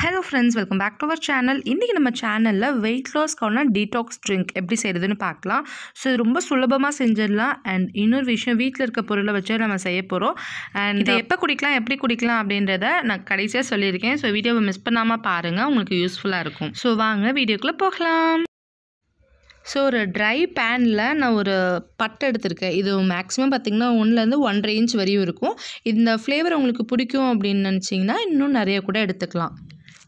hello friends welcome back to our channel இன்றைக்கி நம்ம சேனலில் வெயிட் லாஸ் லாஸ்க்கான டீடாக்ஸ் ட்ரிங்க் எப்படி செய்கிறதுன்னு பார்க்கலாம் ஸோ இது ரொம்ப சுலபமாக செஞ்சிடலாம் அண்ட் இன்னொரு விஷயம் வீட்டில் இருக்க பொருளை வச்சு நம்ம செய்ய போகிறோம் அண்ட் இதை எப்போ குடிக்கலாம் எப்படி குடிக்கலாம் அப்படின்றத நான் கடைசியாக சொல்லியிருக்கேன் ஸோ வீடியோவை மிஸ் பண்ணாமல் பாருங்கள் உங்களுக்கு யூஸ்ஃபுல்லாக இருக்கும் ஸோ வாங்க வீடியோக்குள்ளே போகலாம் ஸோ ஒரு ட்ரை பேனில் நான் ஒரு பட்டை எடுத்திருக்கேன் இது மேக்ஸிமம் பார்த்திங்கன்னா ஒன்றுலேருந்து ஒன்றரை இன்ச் வரையும் இருக்கும் இந்த ஃப்ளேவர் உங்களுக்கு பிடிக்கும் அப்படின்னு நினச்சிங்கன்னா இன்னும் நிறைய கூட எடுத்துக்கலாம்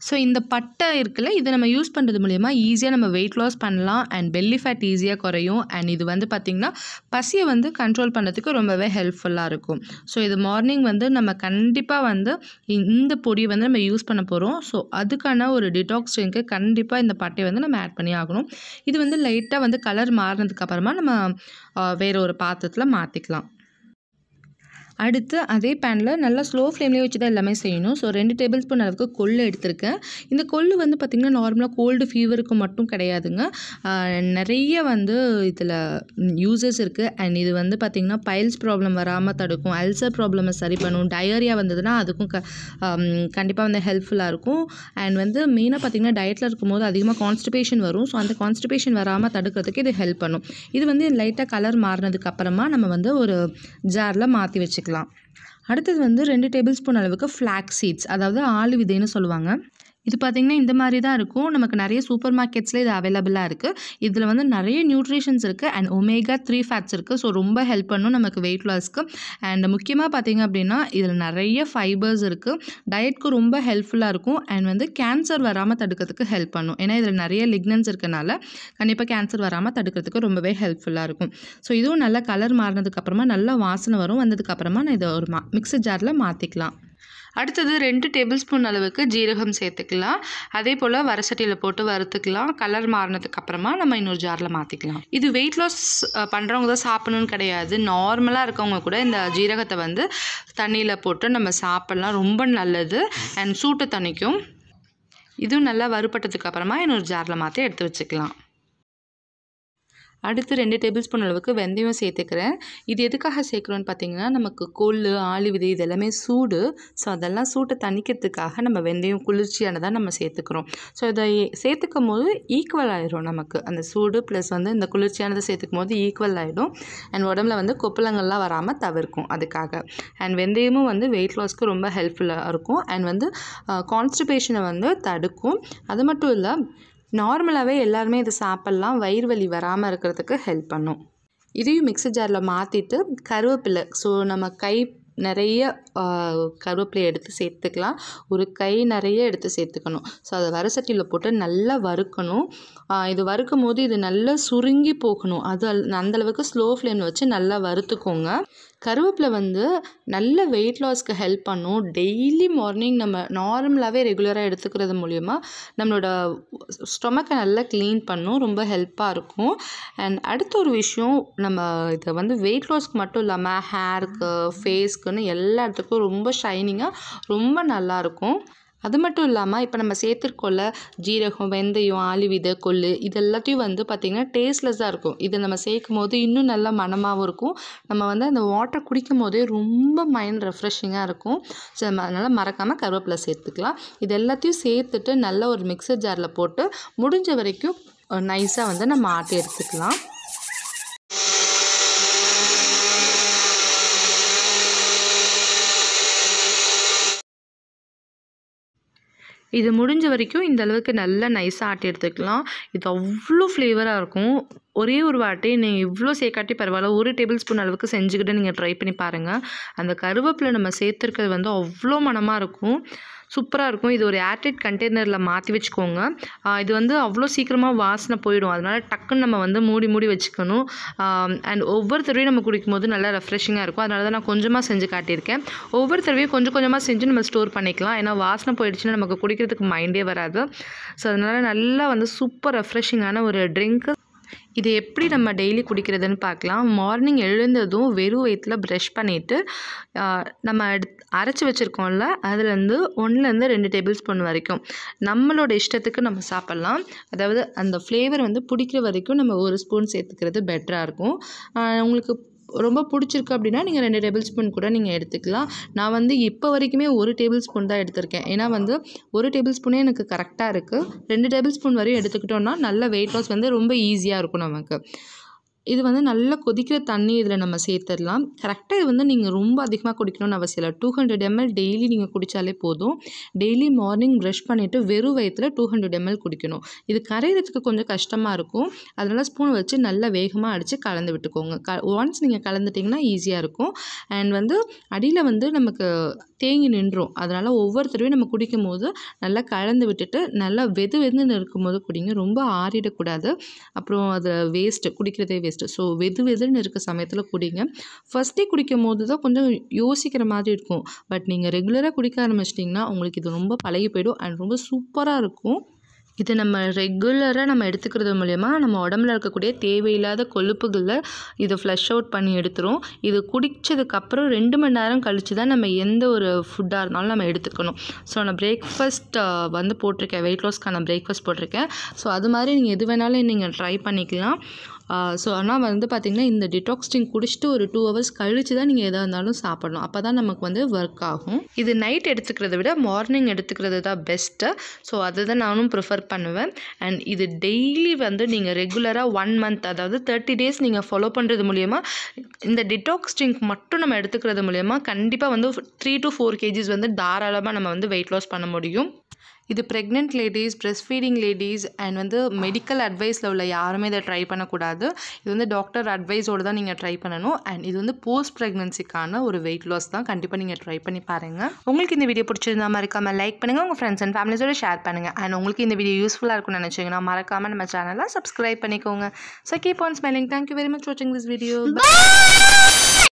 ஸோ இந்த பட்டை இருக்குல்ல இதை நம்ம யூஸ் பண்ணுறது மூலயமா ஈஸியாக நம்ம வெயிட் லாஸ் பண்ணலாம் அண்ட் பெல்லி ஃபேட் ஈஸியாக குறையும் அண்ட் இது வந்து பார்த்திங்கன்னா பசியை வந்து கண்ட்ரோல் பண்ணுறதுக்கு ரொம்பவே ஹெல்ப்ஃபுல்லாக இருக்கும் ஸோ இது மார்னிங் வந்து நம்ம கண்டிப்பாக வந்து இந்த பொடியை வந்து நம்ம யூஸ் பண்ண போகிறோம் ஸோ அதுக்கான ஒரு டிடாக்ஸ் ட்ரிங்க்கு கண்டிப்பாக இந்த பட்டையை வந்து நம்ம ஆட் பண்ணி ஆகணும் இது வந்து லைட்டாக வந்து கலர் மாறினதுக்கப்புறமா நம்ம வேறு ஒரு பாத்திரத்தில் மாற்றிக்கலாம் அடுத்து அதே பேனில் நல்லா ஸ்லோ ஃப்ளேம்லேயே வச்சு தான் எல்லாமே செய்யணும் ஸோ ரெண்டு டேபிள் ஸ்பூன் அளவுக்கு கொள்ளு எடுத்திருக்கேன் இந்த கொள்ளு வந்து பார்த்திங்கன்னா நார்மலாக கோல்டு ஃபீவருக்கு மட்டும் கிடையாதுங்க நிறைய வந்து இதில் யூசஸ் இருக்குது அண்ட் இது வந்து பார்த்திங்கன்னா பைல்ஸ் ப்ராப்ளம் வராமல் தடுக்கும் அல்சர் ப்ராப்ளமை சரி பண்ணும் டயரியா வந்ததுன்னா அதுக்கும் க கண்டிப்பாக வந்து ஹெல்ப்ஃபுல்லாக இருக்கும் அண்ட் வந்து மெயினாக பார்த்திங்கன்னா டயட்டில் இருக்கும்போது அதிகமாக கான்ஸ்டிபேஷன் வரும் ஸோ அந்த கான்ஸ்டிபேஷன் வராமல் தடுக்கிறதுக்கு இது ஹெல்ப் பண்ணும் இது வந்து லைட்டாக கலர் மாறினதுக்கப்புறமா நம்ம வந்து ஒரு ஜாரில் மாற்றி வச்சுக்கலாம் சேர்த்துக்கலாம் அடுத்தது வந்து ரெண்டு டேபிள் ஸ்பூன் அளவுக்கு ஃப்ளாக் சீட்ஸ் அதாவது ஆளு விதைன்னு சொல்லுவாங்க இது பார்த்திங்கன்னா இந்த மாதிரி தான் இருக்கும் நமக்கு நிறைய சூப்பர் மார்க்கெட்ஸில் இது அவைலபிளாக இருக்குது இதில் வந்து நிறைய நியூட்ரிஷன்ஸ் இருக்குது அண்ட் ஒமேகா த்ரீ ஃபேட்ஸ் இருக்குது ஸோ ரொம்ப ஹெல்ப் பண்ணும் நமக்கு வெயிட் லாஸ்க்கு அண்ட் முக்கியமாக பார்த்திங்க அப்படின்னா இதில் நிறைய ஃபைபர்ஸ் இருக்குது டயட்க்கு ரொம்ப ஹெல்ப்ஃபுல்லாக இருக்கும் அண்ட் வந்து கேன்சர் வராமல் தடுக்கிறதுக்கு ஹெல்ப் பண்ணும் ஏன்னா இதில் நிறைய லிக்னன்ஸ் இருக்கனால கண்டிப்பாக கேன்சர் வராமல் தடுக்கிறதுக்கு ரொம்பவே ஹெல்ப்ஃபுல்லாக இருக்கும் ஸோ இதுவும் நல்லா கலர் மாறினதுக்கப்புறமா நல்லா வாசனை வரும் வந்ததுக்கப்புறமா நான் இதை ஒரு மா மிக்சர் ஜாரில் மாற்றிக்கலாம் அடுத்தது ரெண்டு டேபிள் ஸ்பூன் அளவுக்கு ஜீரகம் சேர்த்துக்கலாம் அதே போல் வரசட்டியில் போட்டு வறுத்துக்கலாம் கலர் மாறினதுக்கு அப்புறமா நம்ம இன்னொரு ஜாரில் மாற்றிக்கலாம் இது வெயிட் லாஸ் பண்ணுறவங்க தான் சாப்பிடணும்னு கிடையாது நார்மலாக இருக்கவங்க கூட இந்த ஜீரகத்தை வந்து தண்ணியில் போட்டு நம்ம சாப்பிட்லாம் ரொம்ப நல்லது அண்ட் சூட்டை தணிக்கும் இதுவும் நல்லா வறுப்பட்டதுக்கப்புறமா அப்புறமா இன்னொரு ஜாரில் மாற்றி எடுத்து வச்சுக்கலாம் அடுத்து ரெண்டு டேபிள் ஸ்பூன் அளவுக்கு வெந்தயம் சேர்த்துக்கிறேன் இது எதுக்காக சேர்க்குறோன்னு பார்த்தீங்கன்னா நமக்கு கொள்ளு ஆளி விதை இதெல்லாமே சூடு ஸோ அதெல்லாம் சூட்டை தணிக்கிறதுக்காக நம்ம வெந்தயம் குளிர்ச்சியானதாக நம்ம சேர்த்துக்கிறோம் ஸோ இதை சேர்த்துக்கும் போது ஈக்குவல் ஆயிரும் நமக்கு அந்த சூடு ப்ளஸ் வந்து இந்த குளிர்ச்சியானதை சேர்த்துக்கும் போது ஈக்குவல் ஆகிடும் அண்ட் உடம்புல வந்து கொப்பளங்கள்லாம் வராமல் தவிர்க்கும் அதுக்காக அண்ட் வெந்தயமும் வந்து வெயிட் லாஸ்க்கு ரொம்ப ஹெல்ப்ஃபுல்லாக இருக்கும் அண்ட் வந்து கான்ஸ்டிபேஷனை வந்து தடுக்கும் அது மட்டும் இல்லை நார்மலாகவே எல்லாருமே இதை சாப்பிட்லாம் வயிறு வலி வராமல் இருக்கிறதுக்கு ஹெல்ப் பண்ணும் இதையும் மிக்ஸி ஜாரில் மாற்றிட்டு கருவேப்பிலை ஸோ நம்ம கை நிறைய கருவேப்பிலை எடுத்து சேர்த்துக்கலாம் ஒரு கை நிறைய எடுத்து சேர்த்துக்கணும் ஸோ அதை வரசட்டியில் போட்டு நல்லா வறுக்கணும் இது வறுக்கும் போது இது நல்லா சுருங்கி போகணும் அது அந்தளவுக்கு ஸ்லோ ஃப்ளேமில் வச்சு நல்லா வறுத்துக்கோங்க கருவேப்பிலை வந்து நல்ல வெயிட் லாஸ்க்கு ஹெல்ப் பண்ணும் டெய்லி மார்னிங் நம்ம நார்மலாகவே ரெகுலராக எடுத்துக்கிறது மூலிமா நம்மளோட ஸ்டொமக்கை நல்லா க்ளீன் பண்ணும் ரொம்ப ஹெல்ப்பாக இருக்கும் அண்ட் அடுத்த ஒரு விஷயம் நம்ம இதை வந்து வெயிட் லாஸ்க்கு மட்டும் இல்லாமல் ஹேருக்கு ஃபேஸ்க்குன்னு எல்லா இடத்துக்கும் ரொம்ப ஷைனிங்காக ரொம்ப நல்லாயிருக்கும் அது மட்டும் இல்லாமல் இப்போ நம்ம சேர்த்துருக்கோம்ல ஜீரகம் வெந்தயம் ஆலிவித கொள்ளு இது எல்லாத்தையும் வந்து பார்த்திங்கன்னா டேஸ்ட்லெஸ்ஸாக இருக்கும் இதை நம்ம சேர்க்கும் போது இன்னும் நல்லா மனமாகவும் இருக்கும் நம்ம வந்து அந்த வாட்டர் குடிக்கும் போதே ரொம்ப மைண்ட் ரெஃப்ரெஷிங்காக இருக்கும் ஸோ நம்ம அதனால் மறக்காமல் கருவேப்பிலை சேர்த்துக்கலாம் இது எல்லாத்தையும் சேர்த்துட்டு நல்ல ஒரு மிக்சர் ஜாரில் போட்டு முடிஞ்ச வரைக்கும் நைஸாக வந்து நம்ம ஆட்டி எடுத்துக்கலாம் இது முடிஞ்ச வரைக்கும் இந்த அளவுக்கு நல்லா நைஸாக ஆட்டி எடுத்துக்கலாம் இது அவ்வளோ ஃப்ளேவராக இருக்கும் ஒரே ஒரு வாட்டி நீங்கள் இவ்வளோ சேர்க்காட்டி பரவாயில்ல ஒரு டேபிள் ஸ்பூன் அளவுக்கு செஞ்சுக்கிட்டு நீங்கள் ட்ரை பண்ணி பாருங்கள் அந்த கருவேப்பிலை நம்ம சேர்த்துருக்கிறது வந்து அவ்வளோ மனமாக இருக்கும் சூப்பராக இருக்கும் இது ஒரு ஏர்டெட் கண்டெய்னரில் மாற்றி வச்சுக்கோங்க இது வந்து அவ்வளோ சீக்கிரமாக வாசனை போயிடும் அதனால் டக்குன்னு நம்ம வந்து மூடி மூடி வச்சுக்கணும் அண்ட் ஒவ்வொரு தடவையும் நம்ம குடிக்கும் போது நல்லா ரெஃப்ரெஷிங்காக இருக்கும் அதனால தான் நான் கொஞ்சமாக செஞ்சு காட்டியிருக்கேன் ஒவ்வொரு தடவையும் கொஞ்சம் கொஞ்சமாக செஞ்சு நம்ம ஸ்டோர் பண்ணிக்கலாம் ஏன்னா வாசனை போயிடுச்சுன்னா நமக்கு குடிக்கிறதுக்கு மைண்டே வராது ஸோ அதனால் நல்லா வந்து சூப்பர் ரெஃப்ரெஷிங்கான ஒரு ட்ரிங்க்கு இது எப்படி நம்ம டெய்லி குடிக்கிறதுன்னு பார்க்கலாம் மார்னிங் எழுந்ததும் வெறும் வயிற்றில் ப்ரஷ் பண்ணிவிட்டு நம்ம அரைச்சி வச்சுருக்கோம்ல அதுலேருந்து ஒன்றுலேருந்து ரெண்டு டேபிள் ஸ்பூன் வரைக்கும் நம்மளோட இஷ்டத்துக்கு நம்ம சாப்பிட்லாம் அதாவது அந்த ஃப்ளேவர் வந்து பிடிக்கிற வரைக்கும் நம்ம ஒரு ஸ்பூன் சேர்த்துக்கிறது பெட்டராக இருக்கும் உங்களுக்கு ரொம்ப பிடிச்சிருக்கு அப்படின்னா நீங்கள் ரெண்டு டேபிள் ஸ்பூன் கூட நீங்கள் எடுத்துக்கலாம் நான் வந்து இப்போ வரைக்குமே ஒரு டேபிள் ஸ்பூன் தான் எடுத்திருக்கேன் ஏன்னா வந்து ஒரு டேபிள் ஸ்பூனே எனக்கு கரெக்டாக இருக்குது ரெண்டு டேபிள் ஸ்பூன் வரையும் எடுத்துக்கிட்டோன்னா நல்ல வெயிட் லாஸ் வந்து ரொம்ப ஈஸியாக இருக்கும் நமக்கு இது வந்து நல்லா கொதிக்கிற தண்ணி இதில் நம்ம சேர்த்துடலாம் கரெக்டாக இது வந்து நீங்கள் ரொம்ப அதிகமாக குடிக்கணும்னு அவசியம் இல்லை டூ ஹண்ட்ரட் எம்எல் டெய்லி நீங்கள் குடித்தாலே போதும் டெய்லி மார்னிங் ப்ரஷ் பண்ணிவிட்டு வெறும் வயத்தில் டூ ஹண்ட்ரட் எம்எல் குடிக்கணும் இது கரையிறதுக்கு கொஞ்சம் கஷ்டமாக இருக்கும் அதனால் ஸ்பூன் வச்சு நல்லா வேகமாக அடித்து கலந்து விட்டுக்கோங்க க ஒன்ஸ் நீங்கள் கலந்துட்டிங்கன்னா ஈஸியாக இருக்கும் அண்ட் வந்து அடியில் வந்து நமக்கு தேங்கி நின்றோம் அதனால் ஒவ்வொருத்தரையும் நம்ம குடிக்கும் போது நல்லா கலந்து விட்டுட்டு நல்லா வெது வெதுன்னு இருக்கும்போது குடிங்க ரொம்ப ஆறிடக்கூடாது அப்புறம் அதை வேஸ்ட்டு குடிக்கிறதே வேஸ்ட் டேஸ்ட்டு ஸோ வெது வெதுன்னு இருக்க சமயத்தில் குடிங்க ஃபஸ்ட்டே குடிக்கும் போது தான் கொஞ்சம் யோசிக்கிற மாதிரி இருக்கும் பட் நீங்கள் ரெகுலராக குடிக்க ஆரம்பிச்சிட்டிங்கன்னா உங்களுக்கு இது ரொம்ப பழகி போயிடும் அண்ட் ரொம்ப சூப்பராக இருக்கும் இது நம்ம ரெகுலராக நம்ம எடுத்துக்கிறது மூலயமா நம்ம உடம்புல இருக்கக்கூடிய தேவையில்லாத கொழுப்புகளில் இதை ஃப்ளஷ் அவுட் பண்ணி எடுத்துரும் இது குடித்ததுக்கப்புறம் ரெண்டு மணி நேரம் கழித்து தான் நம்ம எந்த ஒரு ஃபுட்டாக இருந்தாலும் நம்ம எடுத்துக்கணும் ஸோ நான் பிரேக்ஃபாஸ்ட் வந்து போட்டிருக்கேன் வெயிட் லாஸ்க்கான பிரேக்ஃபாஸ்ட் போட்டிருக்கேன் ஸோ அது மாதிரி நீங்கள் எது வேணாலும் நீங்கள் ட்ரை பண்ணிக்கலாம் ஸோ ஆனால் வந்து பார்த்திங்கன்னா இந்த டிடாக்ஸ்டிங் குடிச்சிட்டு ஒரு டூ ஹவர்ஸ் கழித்து தான் நீங்கள் எதாக இருந்தாலும் சாப்பிடணும் அப்போ தான் நமக்கு வந்து ஒர்க் ஆகும் இது நைட் எடுத்துக்கிறத விட மார்னிங் எடுத்துக்கிறது தான் பெஸ்ட்டு ஸோ அதை தான் நானும் ப்ரிஃபர் பண்ணுவேன் அண்ட் இது டெய்லி வந்து நீங்கள் ரெகுலராக ஒன் மந்த் அதாவது தேர்ட்டி டேஸ் நீங்கள் ஃபாலோ பண்ணுறது மூலிமா இந்த டிடாக்ஸ் ட்ரிங்க் மட்டும் நம்ம எடுத்துக்கிறது மூலிமா கண்டிப்பாக வந்து த்ரீ டு ஃபோர் கேஜிஸ் வந்து தாராளமாக நம்ம வந்து வெயிட் லாஸ் பண்ண முடியும் இது pregnant ladies breast feeding ladies and வந்து மெடிக்கல் அட்வைஸில் உள்ள யாருமே இதை ட்ரை பண்ணக்கூடாது இது வந்து டாக்டர் அட்வைஸோடு தான் நீங்கள் ட்ரை பண்ணணும் அண்ட் இது வந்து போஸ்ட் ப்ரெக்னென்சிக்கான ஒரு வெயிட் லாஸ் தான் கண்டிப்பாக நீங்கள் ட்ரை பண்ணி பாருங்கள் உங்களுக்கு இந்த வீடியோ பிடிச்சிருந்தா மறக்காமல் லைக் பண்ணுங்கள் உங்கள் ஃப்ரெண்ட்ஸ் அண்ட் ஃபேமிலிஸோடு ஷேர் பண்ணுங்கள் அண்ட் உங்களுக்கு இந்த வீடியோ யூஸ்ஃபுல்லாக இருக்கும்னு நினச்சிங்கன்னா மறக்காமல் நம்ம சேனலாக சப்ஸ்கிரைப் பண்ணிக்கோங்க so keep on smiling thank you very much வாட்சிங் திஸ் வீடியோ